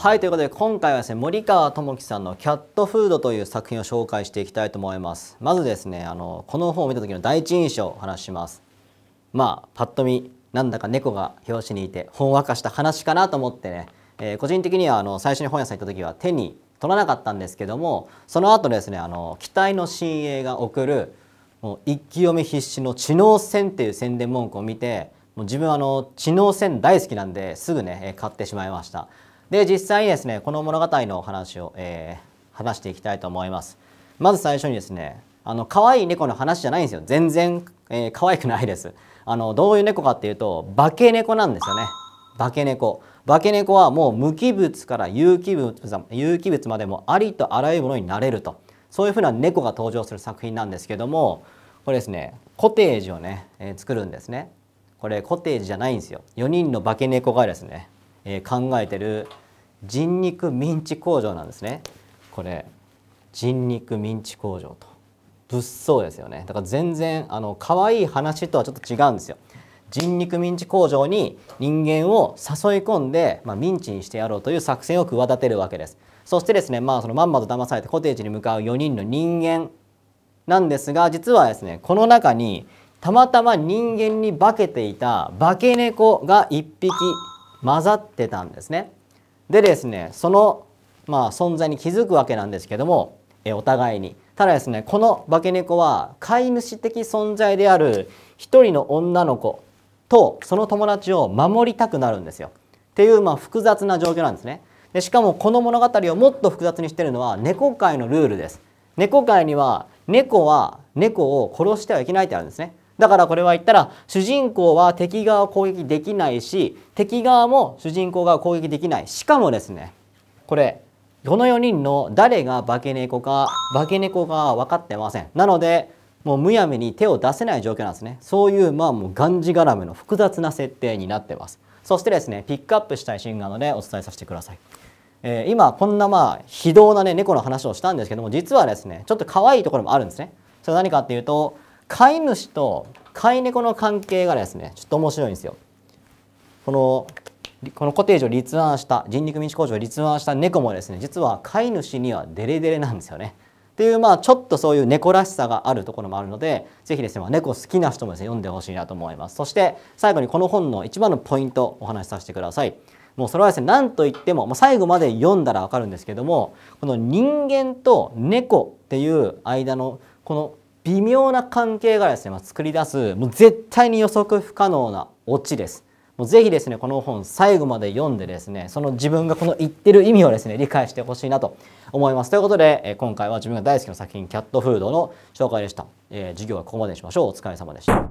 はいということで今回はですね森川智樹さんの「キャットフード」という作品を紹介していきたいと思いますまずですねあのこの本を見た時の第一印象を話しますまあぱっと見なんだか猫が表紙にいてほんわかした話かなと思ってね、えー、個人的にはあの最初に本屋さん行った時は手に取らなかったんですけどもその後ですねあの期待の新鋭が送るもう一気読み必至の知能戦っていう宣伝文句を見てもう自分あの知能戦大好きなんですぐね買ってしまいましたで実際にですねこの物語のお話を、えー、話していきたいと思いますまず最初にですねあの可愛い猫の話じゃないんですよ全然、えー、可愛くないですあのどういう猫かっていうと化け猫なんですよね化け猫化け猫はもう無機物から有機物有機物までもありとあらゆるものになれるとそういうふうな猫が登場する作品なんですけどもこれですねコテージをね、えー、作るんですねこれコテージじゃないんですよ4人の化け猫がですねえ考えてる人肉ミンチ工場なんですねこれ人肉ミンチ工場と物騒ですよねだから全然あの可愛い話とはちょっと違うんですよ人肉ミンチ工場に人間を誘い込んで、まあ、ミンチにしてやろうという作戦を企てるわけですそしてですね、まあ、そのまんまと騙されてコテージに向かう4人の人間なんですが実はですねこの中にたまたま人間に化けていた化け猫が1匹混ざってたんですね。でですねその、まあ、存在に気づくわけなんですけどもえお互いに。ただですねこの化け猫は飼い主的存在である一人の女の子とその友達を守りたくなるんですよ。っていう、まあ、複雑な状況なんですね。でしかもこの物語をもっと複雑にしてるのは猫界のルールです。猫界には猫は猫を殺してはいけないってあるんですね。だからこれは言ったら主人公は敵側を攻撃できないし敵側も主人公側を攻撃できないしかもですねこれこの4人の誰が化け猫か化け猫か分かってませんなのでもうむやみに手を出せない状況なんですねそういうまあもうがんじがらめの複雑な設定になってますそしてですねピックアップしたいシーンなのでお伝えさせてください、えー、今こんなまあ非道なね猫の話をしたんですけども実はですねちょっと可愛いところもあるんですねそれ何かっていうと飼い主と飼い猫の関係がですねちょっと面白いんですよ。このこのコテージを立案した人力民主工場を立案した猫もですね実は飼い主にはデレデレなんですよね。っていうまあちょっとそういう猫らしさがあるところもあるので是非ですね猫好きな人もですね読んでほしいなと思います。そして最後にこの本の一番のポイントお話しさせてください。もうそれはですね何と言っても最後まで読んだら分かるんですけどもこの人間と猫っていう間のこの微妙な関係がですね、まあ、作り出すもう絶対に予測不可能なオチです。もうぜひですねこの本最後まで読んでですねその自分がこの言ってる意味をですね理解してほしいなと思います。ということで、え今回は自分が大好きな作品「キャットフード」の紹介でした。えー、授業はここまでにしましょう。お疲れ様でした。